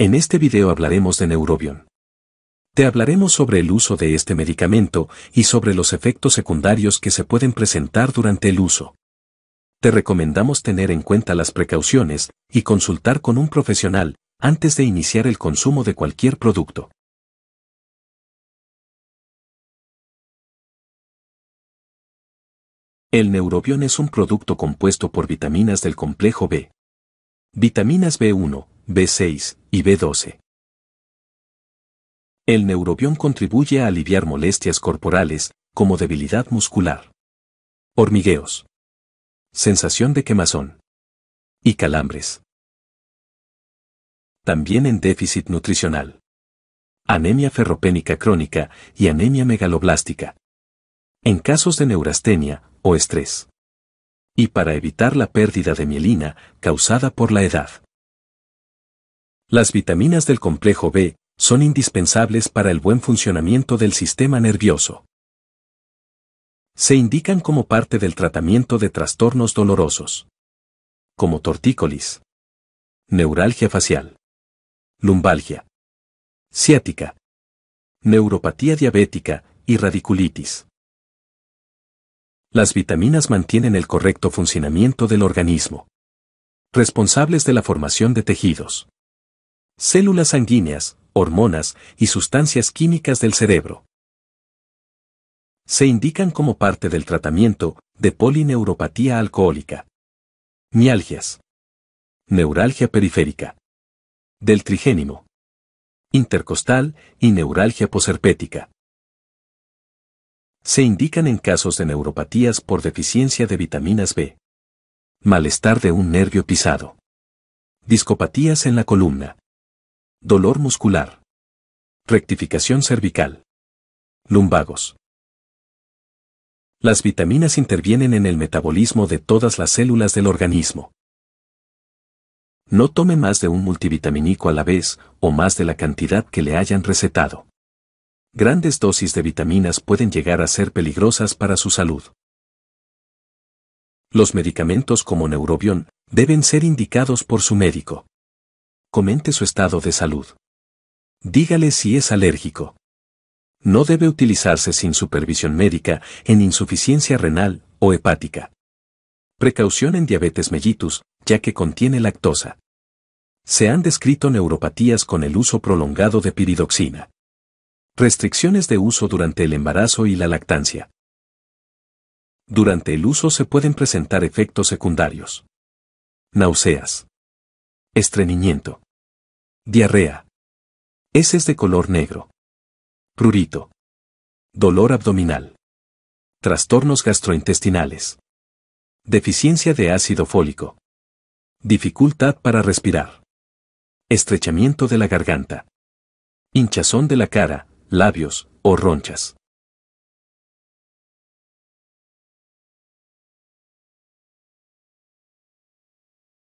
En este video hablaremos de Neurobion. Te hablaremos sobre el uso de este medicamento y sobre los efectos secundarios que se pueden presentar durante el uso. Te recomendamos tener en cuenta las precauciones y consultar con un profesional antes de iniciar el consumo de cualquier producto. El neurobión es un producto compuesto por vitaminas del complejo B. Vitaminas B1, B6 y B12. El neurobión contribuye a aliviar molestias corporales, como debilidad muscular, hormigueos, sensación de quemazón y calambres. También en déficit nutricional. Anemia ferropénica crónica y anemia megaloblástica. En casos de neurastenia o estrés. Y para evitar la pérdida de mielina causada por la edad. Las vitaminas del complejo B son indispensables para el buen funcionamiento del sistema nervioso. Se indican como parte del tratamiento de trastornos dolorosos, como tortícolis, neuralgia facial, lumbalgia, ciática, neuropatía diabética y radiculitis. Las vitaminas mantienen el correcto funcionamiento del organismo, responsables de la formación de tejidos células sanguíneas, hormonas y sustancias químicas del cerebro. Se indican como parte del tratamiento de polineuropatía alcohólica. Mialgias. Neuralgia periférica. Del trigénimo. Intercostal y neuralgia poserpética. Se indican en casos de neuropatías por deficiencia de vitaminas B. Malestar de un nervio pisado. Discopatías en la columna. Dolor muscular. Rectificación cervical. Lumbagos. Las vitaminas intervienen en el metabolismo de todas las células del organismo. No tome más de un multivitamínico a la vez o más de la cantidad que le hayan recetado. Grandes dosis de vitaminas pueden llegar a ser peligrosas para su salud. Los medicamentos como Neurobion deben ser indicados por su médico comente su estado de salud. Dígale si es alérgico. No debe utilizarse sin supervisión médica en insuficiencia renal o hepática. Precaución en diabetes mellitus, ya que contiene lactosa. Se han descrito neuropatías con el uso prolongado de piridoxina. Restricciones de uso durante el embarazo y la lactancia. Durante el uso se pueden presentar efectos secundarios. Náuseas. Estreñimiento. Diarrea. Heces de este color negro. Prurito. Dolor abdominal. Trastornos gastrointestinales. Deficiencia de ácido fólico. Dificultad para respirar. Estrechamiento de la garganta. Hinchazón de la cara, labios o ronchas.